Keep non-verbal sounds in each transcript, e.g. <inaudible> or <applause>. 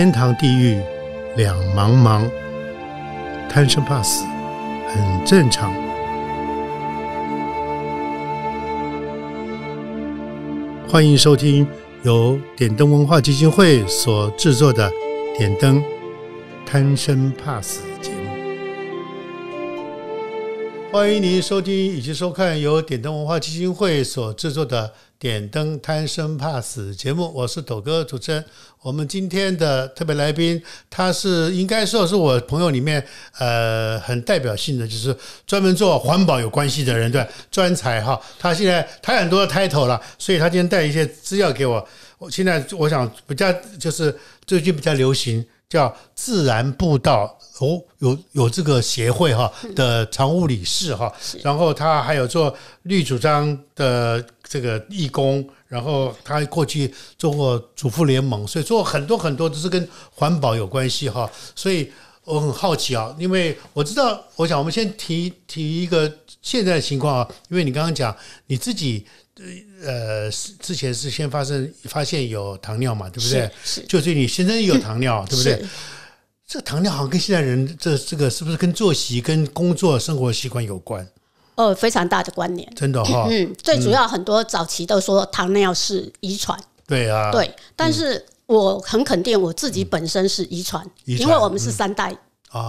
天堂地狱两茫茫，贪生怕死很正常。欢迎收听由点灯文化基金会所制作的《点灯贪生怕死》节目。欢迎您收听以及收看由点灯文化基金会所制作的。点灯贪生怕死节目，我是抖哥主持。人。我们今天的特别来宾，他是应该说是我朋友里面呃很代表性的，就是专门做环保有关系的人，对，专才哈。他现在他很多 title 了，所以他今天带一些资料给我。我现在我想比较就是最近比较流行。叫自然步道哦，有有这个协会哈的常务理事哈，然后他还有做绿主张的这个义工，然后他过去做过主妇联盟，所以做很多很多都是跟环保有关系哈。所以我很好奇啊，因为我知道，我想我们先提提一个现在的情况啊，因为你刚刚讲你自己。呃，是之前是先发生发现有糖尿嘛，对不对？就是你先生有糖尿 <laughs> 对不对？这个糖尿好像跟现代人这这个是不是跟作息、跟工作生活习惯有关？呃，非常大的关联，真的哈。嗯，最主要很多早期都说糖尿是遗传，对啊，对。但是我很肯定我自己本身是遗传，因为我们是三代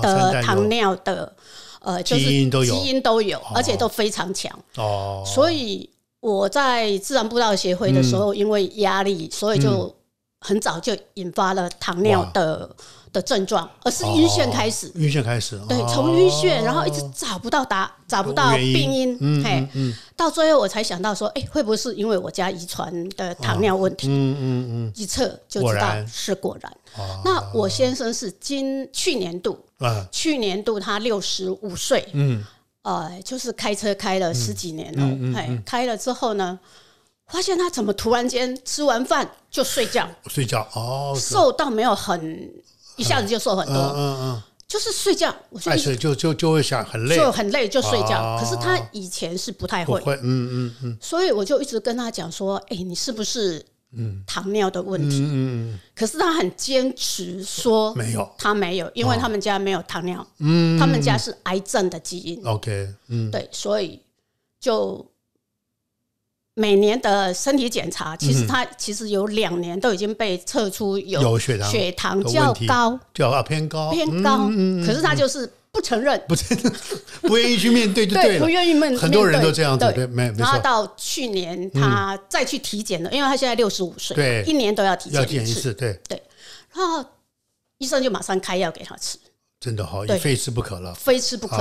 的糖尿的，呃，基因都有，基因都有，而且都非常强哦，所以。我在自然步道协会的时候，因为压力，所以就很早就引发了糖尿的的症状，而是晕眩开始。晕眩开始，对，从晕眩，然后一直找不到答，找不到病因。嘿，到最后我才想到说，哎，会不会是因为我家遗传的糖尿问题？嗯嗯嗯。一测就知道是果然。那我先生是今去年度，去年度他六十五岁。嗯。呃，就是开车开了十几年了，哎，开了之后呢，发现他怎么突然间吃完饭就睡觉？睡觉哦，瘦到没有很一下子就瘦很多，嗯嗯，就是睡觉，所以就就就会想很累，就很累就睡觉。可是他以前是不太会，嗯嗯嗯，所以我就一直跟他讲说，哎，你是不是？嗯，糖尿的问题。嗯，可是他很坚持说没有，他没有，因为他们家没有糖尿嗯，他们家是癌症的基因。OK，嗯，对，所以就每年的身体检查，其实他其实有两年都已经被测出有有血糖血糖较高，较高偏高偏高，可是他就是。不承认，不承 <laughs> 不愿意去面对就对了，不愿意面对，很多人都这样子。对，没错。然后到去年他再去体检了，因为他现在六十五岁，对，一年都要体检一次，对对。然后医生就马上开药给他吃，真的好，也非吃不可了，非吃不可。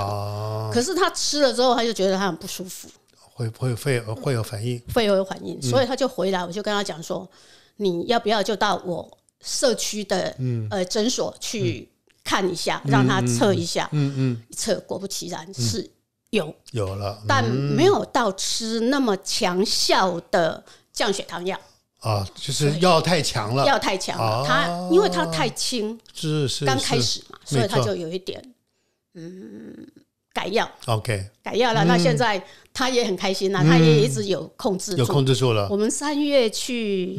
可是他吃了之后，他就觉得他很不舒服，会会会会有反应，会有反应，所以他就回来，我就跟他讲说，你要不要就到我社区的呃诊所去。看一下，让他测一下，嗯嗯，测果不其然是有有了，但没有到吃那么强效的降血糖药啊，就是药太强了，药太强了，他因为他太轻，是是刚开始嘛，所以他就有一点，嗯。改药，OK，改药了。那现在他也很开心了，他也一直有控制，有控制住了。我们三月去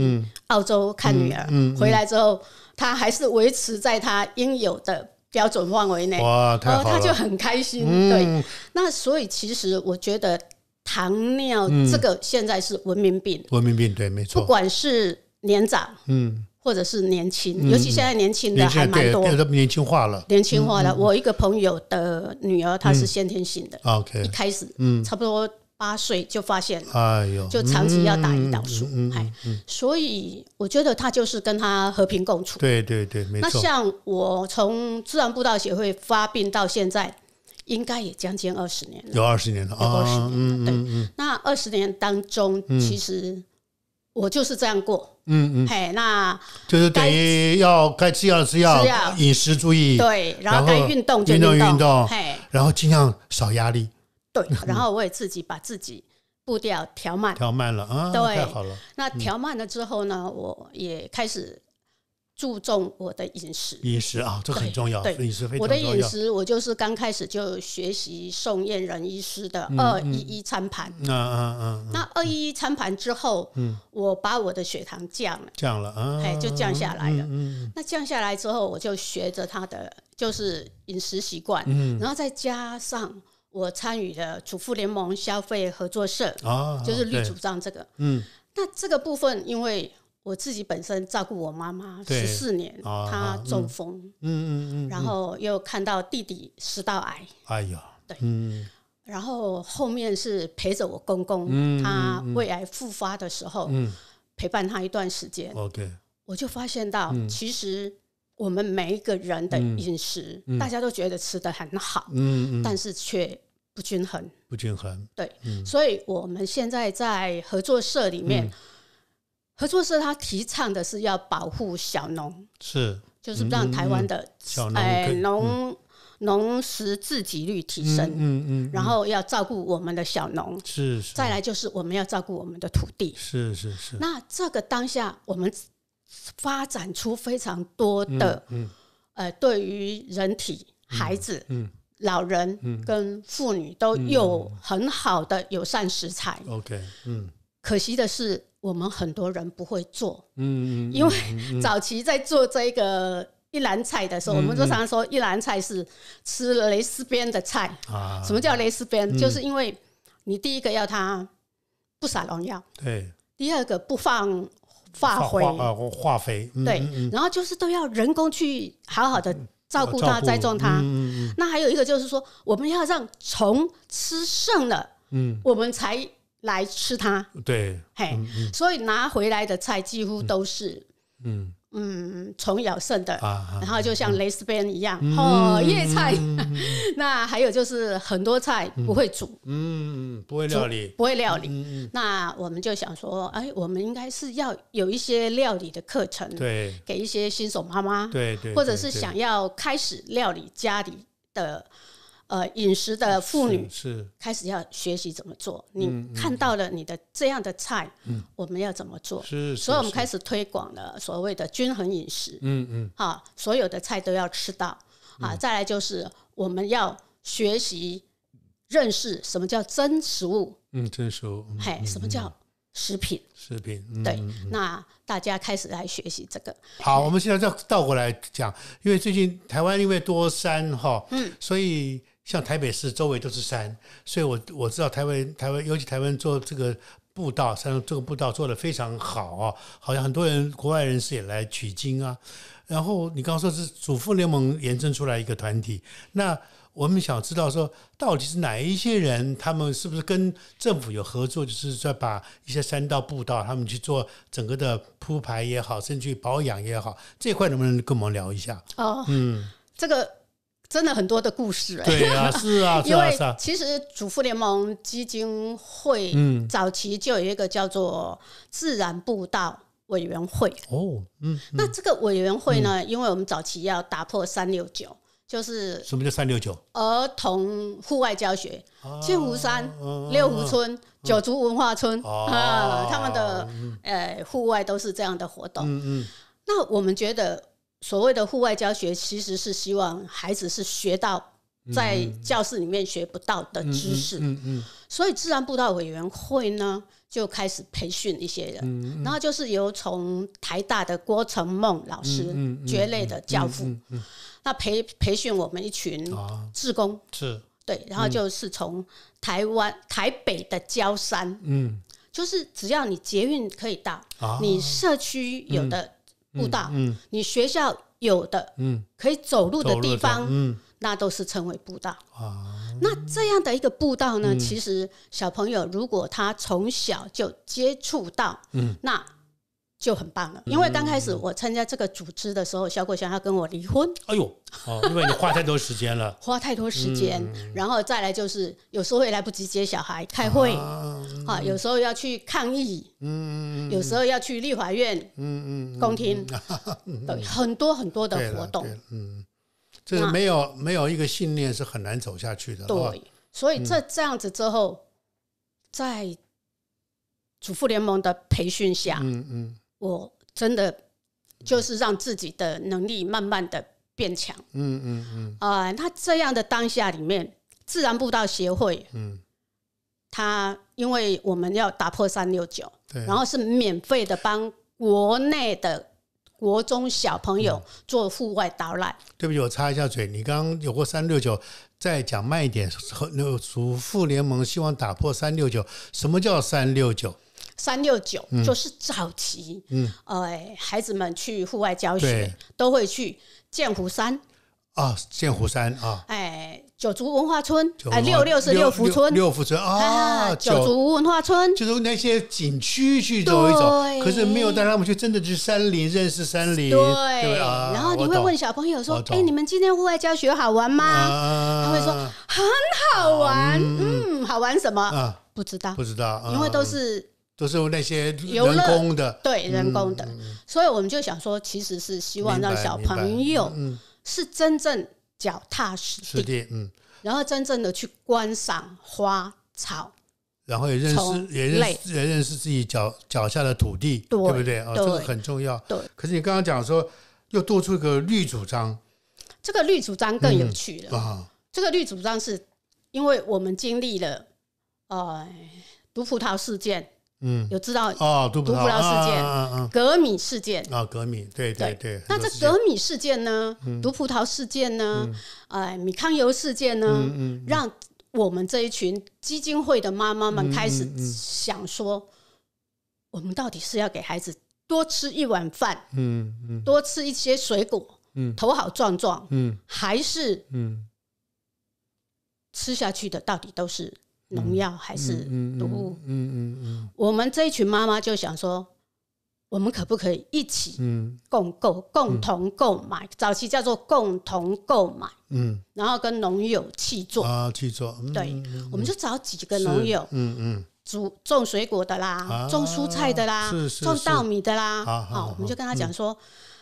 澳洲看女儿，回来之后他还是维持在他应有的标准范围内。哇，太好他就很开心。对，那所以其实我觉得糖尿这个现在是文明病，文明病对，没错，不管是年长，嗯。或者是年轻，尤其现在年轻的还蛮多，年轻化了。年轻化了。我一个朋友的女儿，她是先天性的，OK，一开始，嗯，差不多八岁就发现，哎呦，就长期要打胰岛素，哎，所以我觉得她就是跟她和平共处。对对对，没错。那像我从自然步道协会发病到现在，应该也将近二十年，有二十年了，有二十年。对，那二十年当中，其实。我就是这样过，嗯嗯，嘿，那就是等于要该吃药，吃药，饮食注意，对，然后该运动，就运动，运动，嘿，然后尽量少压力，对，然后我也自己把自己步调调慢，调慢了啊，对，太好了。那调慢了之后呢，我也开始。注重我的饮食，饮食啊，这很重要。对，饮食非常我的饮食，我就是刚开始就学习宋燕仁医师的二一一餐盘。嗯那二一一餐盘之后，嗯，我把我的血糖降了，降了哎，就降下来了。嗯，那降下来之后，我就学着他的就是饮食习惯，嗯，然后再加上我参与了主妇联盟消费合作社啊，就是绿主张这个，嗯，那这个部分因为。我自己本身照顾我妈妈十四年，她中风，嗯嗯嗯，然后又看到弟弟食道癌，哎呀，对，嗯，然后后面是陪着我公公，他胃癌复发的时候，陪伴他一段时间，OK，我就发现到其实我们每一个人的饮食，大家都觉得吃的很好，嗯，但是却不均衡，不均衡，对，所以我们现在在合作社里面。合作社他提倡的是要保护小农，是就是让台湾的哎农农食自给率提升，嗯嗯，然后要照顾我们的小农，是是，再来就是我们要照顾我们的土地，是是是。那这个当下我们发展出非常多的，嗯，呃，对于人体、孩子、嗯。老人跟妇女都有很好的友善食材。OK，嗯，可惜的是。我们很多人不会做，嗯，因为早期在做这个一篮菜的时候，我们都常说一篮菜是吃了蕾丝边的菜啊。什么叫蕾丝边？就是因为你第一个要它不撒农药，对；第二个不放化肥，呃，化肥，对。然后就是都要人工去好好的照顾它、栽种它。那还有一个就是说，我们要让虫吃剩了，嗯，我们才。来吃它，对，嘿，所以拿回来的菜几乎都是，嗯嗯，虫咬剩的，然后就像蕾丝边一样，哦，叶菜，<laughs> 那还有就是很多菜不会煮，嗯，不会料理，不会料理。那我们就想说，哎，我们应该是要有一些料理的课程，对，给一些新手妈妈，对对，或者是想要开始料理家里的。呃，饮食的妇女开始要学习怎么做。你看到了你的这样的菜，我们要怎么做？是，所以，我们开始推广了所谓的均衡饮食。嗯嗯，哈，所有的菜都要吃到。啊，再来就是我们要学习认识什么叫真食物。嗯，真食物。嘿，什么叫食品？食品。对，那大家开始来学习这个。好，我们现在再倒过来讲，因为最近台湾因为多山哈，嗯，所以。像台北市周围都是山，所以我我知道台湾台湾，尤其台湾做这个步道，像这个步道做的非常好，好像很多人国外人士也来取经啊。然后你刚说是祖父联盟延伸出来一个团体，那我们想知道说到底是哪一些人，他们是不是跟政府有合作，就是在把一些山道步道他们去做整个的铺排也好，甚至保养也好，这块能不能跟我们聊一下？哦，嗯，这个。真的很多的故事哎，对 <laughs> 啊，是啊，因为其实主妇联盟基金会，早期就有一个叫做自然步道委员会哦，嗯，那这个委员会呢，因为我们早期要打破三六九，就是什么叫三六九？儿童户外教学，千湖山、六湖村、九族文化村啊，他们的呃户外都是这样的活动，嗯嗯，那我们觉得。所谓的户外教学，其实是希望孩子是学到在教室里面学不到的知识。嗯嗯，所以自然步道委员会呢，就开始培训一些人，然后就是由从台大的郭成梦老师蕨类的教父，那培培训我们一群志工，是对，然后就是从台湾台北的礁山，嗯，就是只要你捷运可以到，你社区有的。步道，嗯，你学校有的，嗯，可以走路的地方，嗯，那都是称为步道啊。那这样的一个步道呢，其实小朋友如果他从小就接触到，嗯，那。就很棒了，因为刚开始我参加这个组织的时候，小果想要跟我离婚。哎呦，因为你花太多时间了，<laughs> 花太多时间，然后再来就是有时候也来不及接小孩开会啊，有时候要去抗议，嗯，有时候要去立法院，嗯嗯，公听，<laughs> 对，很多很多的活动，嗯，这没有没有一个信念是很难走下去的，对，所以这这样子之后，在主妇联盟的培训下，嗯嗯。我真的就是让自己的能力慢慢的变强。嗯嗯嗯。啊，那这样的当下里面，自然步道协会，嗯，他因为我们要打破三六九，然后是免费的帮国内的国中小朋友做户外导览。对不起，我插一下嘴，你刚刚有过三六九，再讲慢一点，那个足辅联盟希望打破三六九，什么叫三六九？三六九就是早期，呃，孩子们去户外教学都会去剑湖山啊，剑湖山啊，哎，九族文化村，哎，六六是六福村，六福村啊，九族文化村就是那些景区去走一走，可是没有带他们去真的去山林认识山林，对啊，然后你会问小朋友说：“哎，你们今天户外教学好玩吗？”他会说：“很好玩，嗯，好玩什么？不知道，不知道，因为都是。”都是那些人工的，对人工的，所以我们就想说，其实是希望让小朋友是真正脚踏实地，嗯，然后真正的去观赏花草，然后也认识也认识也认识自己脚脚下的土地，对不对啊？这个很重要。对。可是你刚刚讲说又多出一个绿主张，这个绿主张更有趣了啊！这个绿主张是因为我们经历了呃毒葡萄事件。嗯，有知道哦，毒葡萄事件、隔米事件啊，隔米，对对对。那这隔米事件呢，毒葡萄事件呢，哎，米糠油事件呢，让我们这一群基金会的妈妈们开始想说，我们到底是要给孩子多吃一碗饭，嗯嗯，多吃一些水果，嗯，头好壮壮，嗯，还是嗯，吃下去的到底都是。农药还是毒物，嗯嗯嗯，我们这一群妈妈就想说，我们可不可以一起，共购共同购买，早期叫做共同购买，嗯，然后跟农友去做啊，去做，对，我们就找几个农友，嗯嗯，种种水果的啦，种蔬菜的啦，种稻米的啦，好，我们就跟他讲说，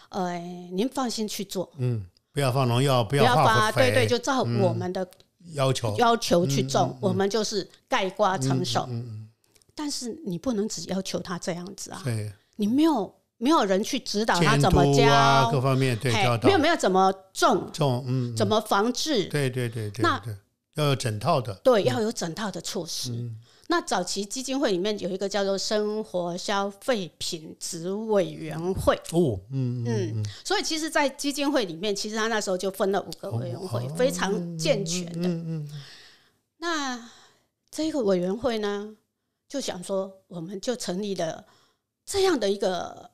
呃，您放心去做，嗯，不要放农药，不要放，对对，就照我们的。要求要求去种，我们就是盖瓜成熟，但是你不能只要求他这样子啊，你没有没有人去指导他怎么教啊，各方面对没有没有怎么种种嗯，怎么防治？对对对对，那要有整套的，对，要有整套的措施。那早期基金会里面有一个叫做生活消费品子委员会。哦，嗯嗯嗯，所以其实，在基金会里面，其实他那时候就分了五个委员会，非常健全的。嗯嗯，那这个委员会呢，就想说，我们就成立了这样的一个。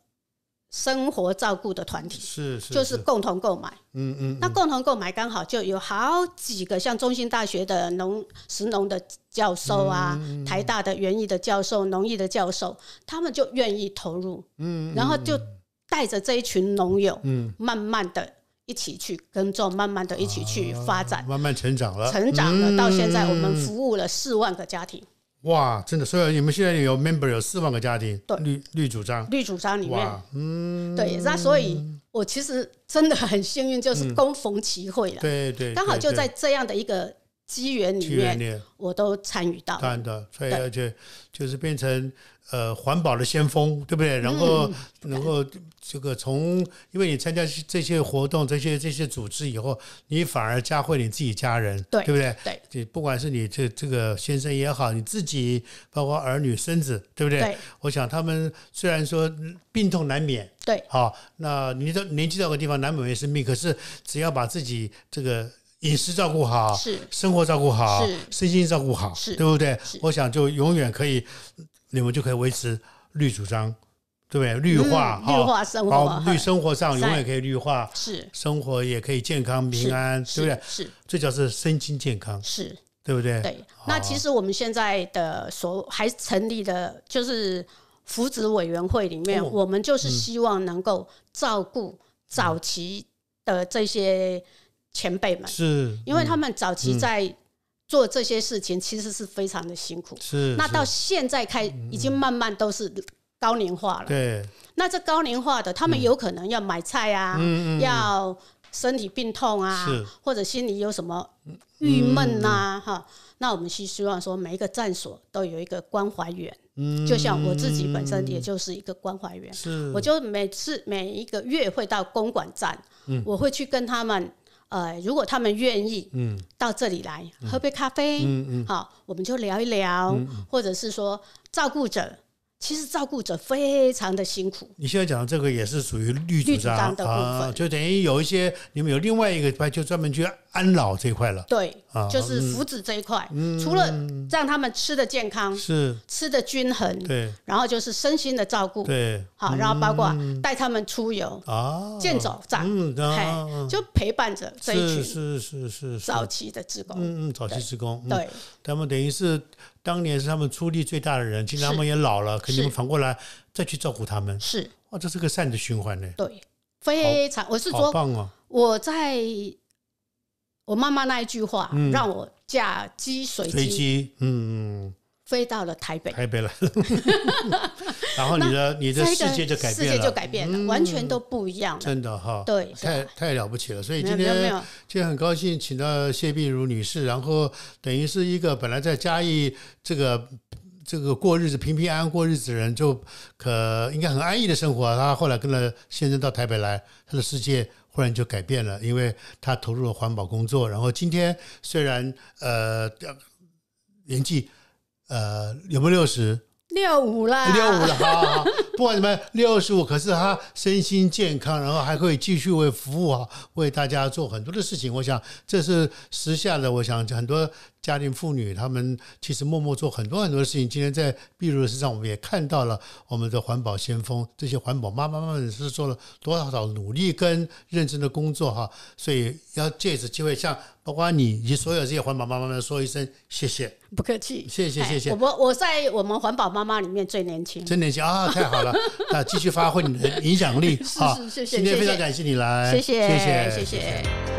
生活照顾的团体是，就是共同购买，嗯嗯。那共同购买刚好就有好几个，像中心大学的农、石农的教授啊，台大的园艺的教授、农艺的教授，他们就愿意投入，嗯，然后就带着这一群农友，嗯，慢慢的一起去耕种，慢慢的一起去发展，慢慢成长了，成长了，到现在我们服务了四万个家庭。哇，真的！所以你们现在有 member 有四万个家庭，绿绿主张，绿主张里面，嗯，对。那所以，我其实真的很幸运，就是恭逢其会了，对对，刚好就在这样的一个。机缘里面，我都参与到。当然的，所以而且就是变成呃环保的先锋，对不对？然后能够这个从因为你参加这些活动、这些这些组织以后，你反而加会你自己家人，对不对？对，不管是你这这个先生也好，你自己包括儿女孙子，对不对？我想他们虽然说病痛难免，对，好，那你的年纪到个地方难免会生病，可是只要把自己这个。饮食照顾好，是生活照顾好，是身心照顾好，是，对不对？我想就永远可以，你们就可以维持绿主张，对不对？绿化，好，好绿生活上永远可以绿化，是生活也可以健康、平安，对不对？是，最主要是身心健康，是对不对？对。那其实我们现在的所还成立的，就是福祉委员会里面，我们就是希望能够照顾早期的这些。前辈们是，因为他们早期在做这些事情，其实是非常的辛苦。是，那到现在开已经慢慢都是高龄化了。对，那这高龄化的，他们有可能要买菜啊，要身体病痛啊，或者心里有什么郁闷呐，哈。那我们是希望说，每一个站所都有一个关怀员，就像我自己本身也就是一个关怀员，是，我就每次每一个月会到公馆站，我会去跟他们。呃，如果他们愿意，嗯，到这里来喝杯咖啡，嗯嗯，好，我们就聊一聊，或者是说照顾者，其实照顾者非常的辛苦。你现在讲的这个也是属于绿主张的部分，就等于有一些你们有另外一个派，就专门去。安老这一块了，对，就是福祉这一块。除了让他们吃的健康，是吃的均衡，对，然后就是身心的照顾，对，好，然后包括带他们出游，啊，健走嗯，嗯，就陪伴着这一群是是是是早期的职工，嗯嗯，早期职工，对，他们等于是当年是他们出力最大的人，其实他们也老了，肯定反过来再去照顾他们，是，哇，这是个善的循环呢，对，非常，我是说，棒啊，我在。我妈妈那一句话，让我驾机随机，嗯嗯，飞到了台北，台北了。<laughs> <laughs> 然后你的你的世界就改变，世界就改变了，完全都不一样真的哈，对，太太了不起了。所以今天今天很高兴请到谢碧如女士，然后等于是一个本来在嘉义这个这个过日子平平安安过日子的人，就可应该很安逸的生活。她后来跟了先生到台北来，她的世界。忽然就改变了，因为他投入了环保工作。然后今天虽然呃年纪呃有没有六十？六五了。六五了。不管什么六十五，可是他身心健康，然后还可以继续为服务哈，为大家做很多的事情。我想这是时下的，我想很多家庭妇女她们其实默默做很多很多的事情。今天在碧如身上，我们也看到了我们的环保先锋这些环保妈妈们是做了多少少努力跟认真的工作哈。所以要借此机会，向。包括你以及所有这些环保妈妈们说一声谢谢，不客气，谢谢谢谢。我我在我们环保妈妈里面最年轻，最年轻啊，太好。<laughs> 那继续发挥你的影响力啊！今天非常感谢你来，谢谢，谢谢，谢谢。